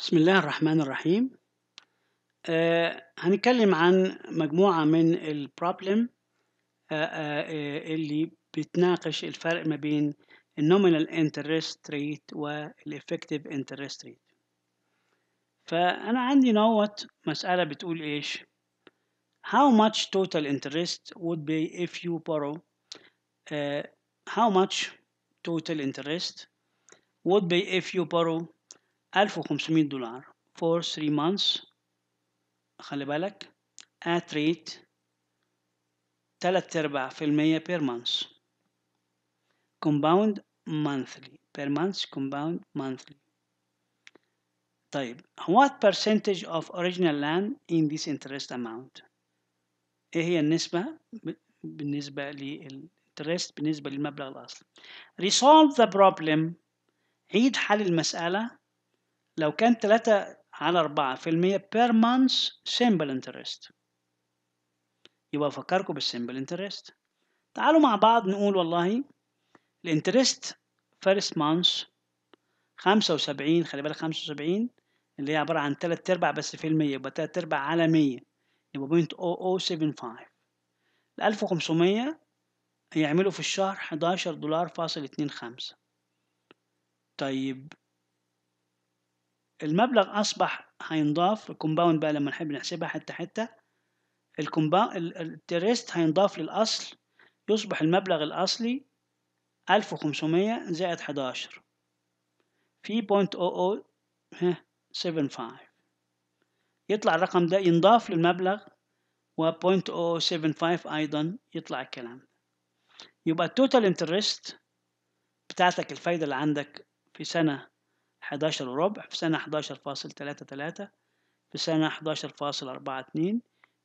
بسم الله الرحمن الرحيم آه هنتكلم عن مجموعة من البروبلم آه آه اللي بتناقش الفرق ما بين النومينال انترست ريت والافكتيف انترست ريت فأنا عندي نوت مسألة بتقول إيش how much total interest would be if you borrow uh, how much total interest would be if you borrow ألف وخمسمية دولار for three months خلي بالك at rate تلات أرباع في المية per month compound monthly per month compound monthly طيب what percentage of original land in this interest amount ايه هي النسبة بالنسبة للinterest بالنسبة للمبلغ الأصلي resolve the problem عيد حل المسألة لو كان تلاتة على أربعة في المية per month simple interest يبقى أفكركم بالsimple interest تعالوا مع بعض نقول والله الانترست first month خمسة وسبعين خلي بالك خمسة وسبعين اللي هي عبارة عن تلات أرباع بس في المية يبقى تلات أرباع على مية يبقى بوينت أو أو سيفن فايف الألف وخمسمية هيعملوا في الشهر حداشر دولار فاصل اتنين خمسة طيب المبلغ اصبح هينضاف الكومباوند بقى لما نحب نحسبها حته حته الكومباوند الانترست هينضاف للاصل يصبح المبلغ الاصلي 1500 زائد 11 في بوينت او او 75 يطلع الرقم ده ينضاف للمبلغ و 0.075 ايضا يطلع الكلام ده يبقى التوتال انترست بتاعتك الفايده اللي عندك في سنه 11 وربع في سنة 11.33 في سنة 11.42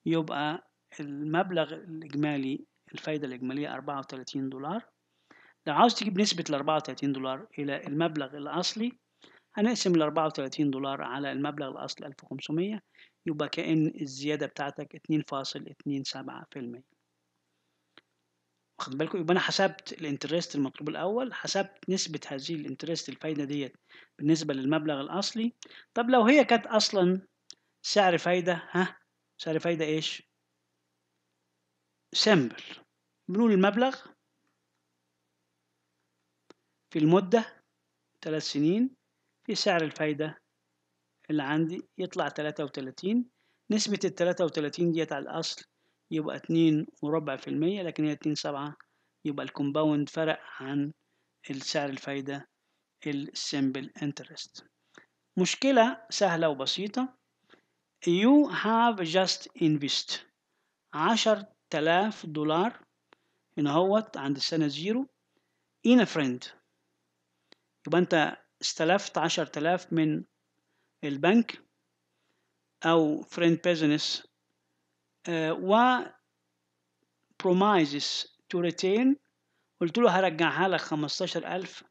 يبقى المبلغ الإجمالي الفايدة الإجمالية 34 دولار لو عاوز تجيب نسبة ال 34 دولار إلى المبلغ الأصلي هنقسم ال 34 دولار على المبلغ الأصلي 1500 يبقى كأن الزيادة بتاعتك 2.27% واخد بالكم يبقى انا حسبت الانترست المطلوب الاول حسبت نسبه هذه الانترست الفايده ديت بالنسبه للمبلغ الاصلي طب لو هي كانت اصلا سعر فايده ها سعر فايده ايش سمبل بنقول المبلغ في المده ثلاث سنين في سعر الفايده اللي عندي يطلع 33 نسبة ال 33 ديت على الأصل يبقى اتنين وربع في المية لكن هي اتنين سبعة يبقى الكومباوند فرق عن السعر الفايدة السيمبل انترست مشكلة سهلة وبسيطة you have just invest عشر تلاف دولار هنا هوت عند السنة زيرو in a friend يبقى انت استلفت عشر تلاف من البنك او friend business و promises to retain قلت له هرجعها لك 15000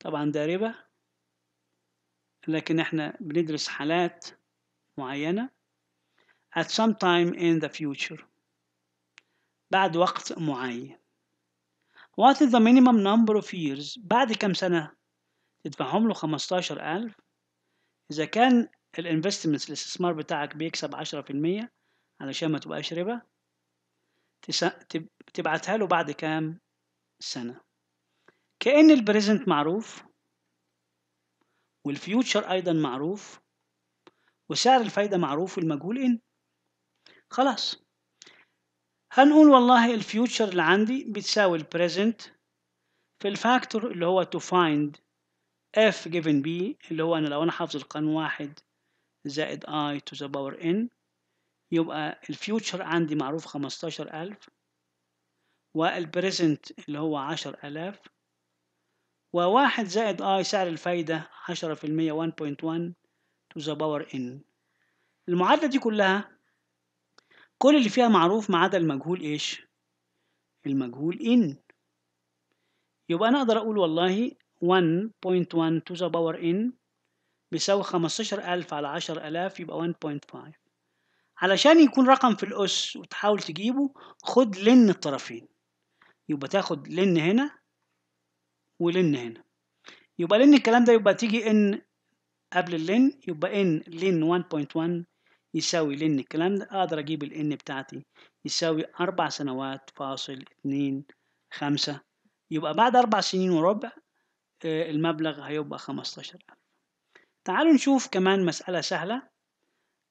طبعا ده ربا لكن احنا بندرس حالات معينة at some time in the future بعد وقت معين what is the minimum number of years بعد كم سنة تدفعهم له 15000 إذا كان الانفستمنت الاستثمار بتاعك بيكسب المية علشان ما تبقاش ربا تبعتها له بعد كام سنة كأن البريزنت معروف والفيوتشر أيضا معروف وسعر الفايدة معروف والمجهول إن خلاص هنقول والله الفيوتشر اللي عندي بتساوي البريزنت في الفاكتور اللي هو to find f given b اللي هو أنا لو أنا حافظ القانون واحد زائد i to the power n يبقى الفيوتشر عندي معروف خمستاشر ألف والبريزنت اللي هو عشر ألاف وواحد زائد اي سعر الفايدة عشرة في المية 1.1 to the power ان المعادلة دي كلها كل اللي فيها معروف ما عدا المجهول ايش؟ المجهول ان يبقى انا اقدر اقول والله 1.1 to the power ان بيساوي 15000 على 10000 يبقى 1.5 علشان يكون رقم في الأس وتحاول تجيبه خد لن الطرفين يبقى تاخد لن هنا ولن هنا يبقى لن الكلام ده يبقى تيجي ان قبل اللن يبقى ان لن 1.1 يساوي لن الكلام ده اقدر اجيب الان بتاعتي يساوي اربع سنوات فاصل اتنين خمسة يبقى بعد اربع سنين وربع آه، المبلغ هيبقى خمستاشر ألف تعالوا نشوف كمان مسألة سهلة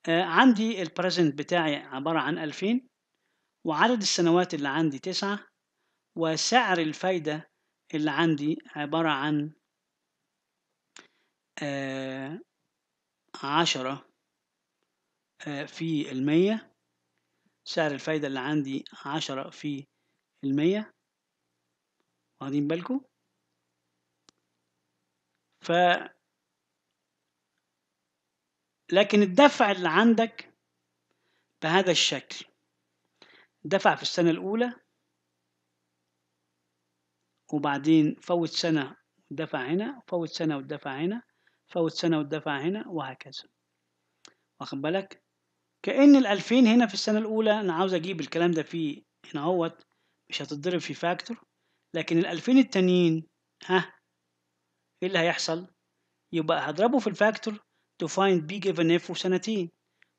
آه، عندي البريزنت بتاعي عبارة عن ألفين وعدد السنوات اللي عندي تسعة وسعر الفايدة اللي عندي عبارة عن آه، عشرة آه، في المية سعر الفايدة اللي عندي عشرة في المية واخدين بالكم؟ لكن الدفع اللي عندك بهذا الشكل دفع في السنة الأولى وبعدين فوت سنة ودفع هنا فوت سنة ودفع هنا فوت سنة ودفع هنا وهكذا واخد بالك كأن الألفين هنا في السنة الأولى أنا عاوز أجيب الكلام ده في هنا هوت مش هتتضرب في فاكتور لكن الألفين التانيين ها إيه اللي هيحصل يبقى هضربه في الفاكتور to find b given f وسنتين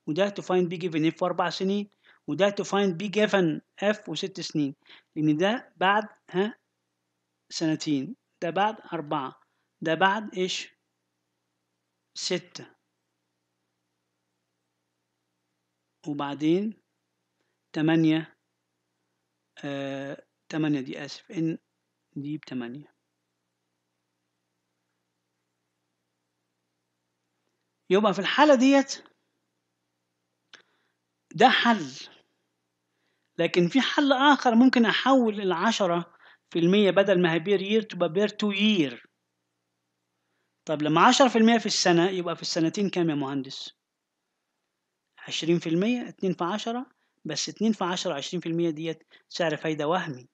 وده to find b given f واربع سنين وده to find b given f وست سنين لأن ده بعد ها سنتين ده بعد أربعة ده بعد إيش ستة وبعدين تمانية آه تمانية دي آسف إن دي بتمانية يبقى في الحالة ديت ده حل لكن في حل آخر ممكن أحول العشرة في المية بدل ما هي بير يير تبقى بير تو يير طب لما عشرة في المية في السنة يبقى في السنتين كام يا مهندس؟ عشرين في المية اتنين في عشرة بس اتنين في عشرة عشرين في المية ديت سعر فايدة وهمي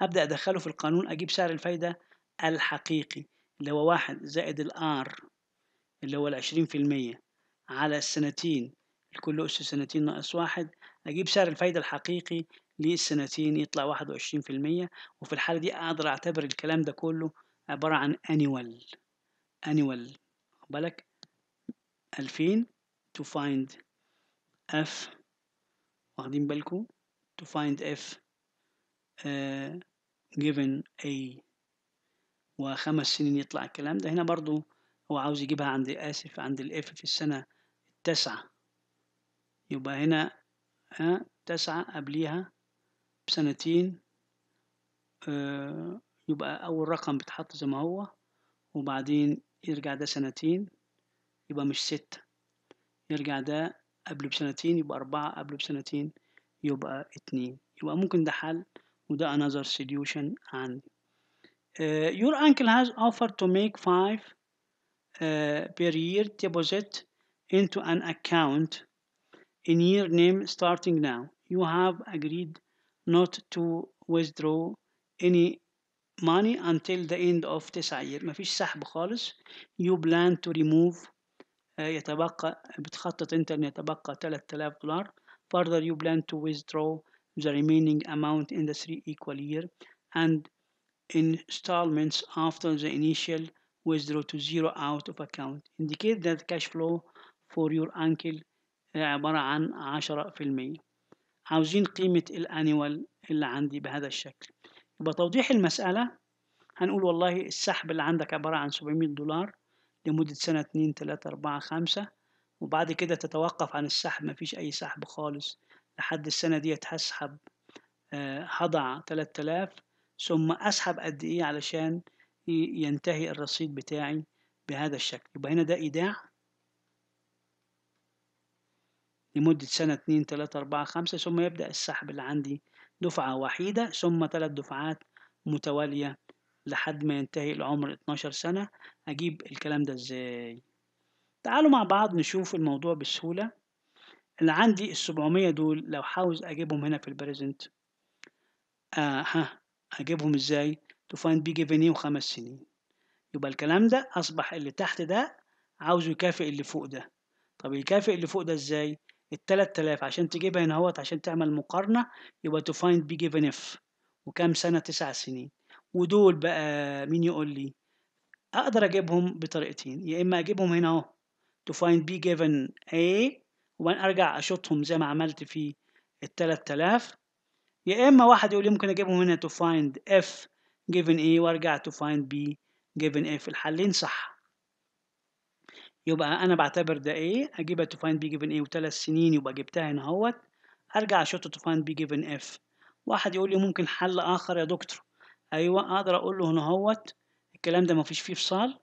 أبدأ أدخله في القانون أجيب سعر الفايدة الحقيقي اللي هو واحد زائد الآر اللي هو العشرين في المية على السنتين الكل أس سنتين ناقص واحد أجيب سعر الفايدة الحقيقي للسنتين يطلع واحد وعشرين في المية وفي الحالة دي أقدر أعتبر الكلام ده كله عبارة عن annual annual بالك ألفين to find F واخدين بالكم to find F uh, given A وخمس سنين يطلع الكلام ده هنا برضو هو عاوز يجيبها عند آسف عند الإف في السنة التاسعة يبقى هنا ها آه، تسعة قبليها بسنتين آه، يبقى أول رقم بيتحط زي ما هو وبعدين يرجع ده سنتين يبقى مش ستة يرجع ده قبل بسنتين يبقى أربعة قبل بسنتين يبقى اتنين يبقى ممكن ده حل وده another solution عندي. Uh, your uncle has offered to make five per uh, year deposit into an account in your name starting now. You have agreed not to withdraw any money until the end of تسعة year مفيش سحب خالص you plan to remove uh, يتبقى بتخطط انت ان يتبقى 3000 دولار further you plan to withdraw the remaining amount in the three equal year and installments after the initial withdraw to zero out of account indicate that cash flow for your uncle آه، عبارة عن عشرة في المية عاوزين قيمة الانيوال اللي عندي بهذا الشكل يبقى توضيح المسألة هنقول والله السحب اللي عندك عبارة عن 700 دولار لمدة سنة 2 3 4 5 وبعد كده تتوقف عن السحب مفيش أي سحب خالص لحد السنة ديت هسحب آه، هضع 3000 ثم أسحب قد إيه علشان ينتهي الرصيد بتاعي بهذا الشكل يبقى هنا ده ايداع لمدة سنة اتنين تلاتة أربعة خمسة ثم يبدأ السحب اللي عندي دفعة وحيدة ثم ثلاث دفعات متوالية لحد ما ينتهي العمر 12 سنة أجيب الكلام ده إزاي تعالوا مع بعض نشوف الموضوع بسهولة اللي عندي السبعمية دول لو عاوز أجيبهم هنا في البريزنت آه ها أجيبهم إزاي find بي جيفن ايه وخمس سنين يبقى الكلام ده أصبح اللي تحت ده عاوزه يكافئ اللي فوق ده طب يكافئ اللي فوق ده ازاي؟ التلات تلاف عشان تجيبها هنا اهوت عشان تعمل مقارنة يبقى find بي جيفن اف وكام سنة تسع سنين ودول بقى مين يقول لي؟ أقدر أجيبهم بطريقتين يا إما أجيبهم هنا أهو find بي جيفن A وبعدين أرجع اشطهم زي ما عملت في التلات تلاف يا إما واحد يقول لي ممكن أجيبهم هنا find اف given A وارجع to find B given في الحلين صح يبقى انا بعتبر ده A اجيبها to find B given A وثلاث سنين يبقى جبتها هنا اهوت ارجع اشوط to find B given F واحد يقول لي ممكن حل اخر يا دكتور ايوه اقدر اقول له هنا اهوت الكلام ده مفيش فيه فصال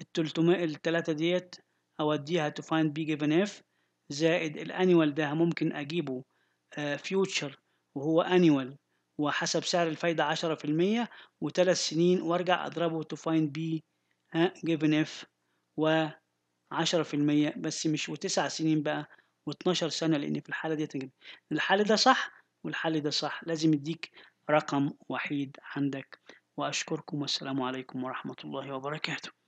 التلتمية التلاتة ديت اوديها to find B given F زائد الانيوال ده ممكن اجيبه فيوتشر آه، وهو انيوال وحسب سعر الفايدة 10% وثلاث سنين وارجع اضربه to find b ها given f و 10% بس مش وتسع سنين بقي واتناشر سنة لأن في الحالة دي الحل ده صح والحل ده صح لازم يديك رقم وحيد عندك وأشكركم والسلام عليكم ورحمة الله وبركاته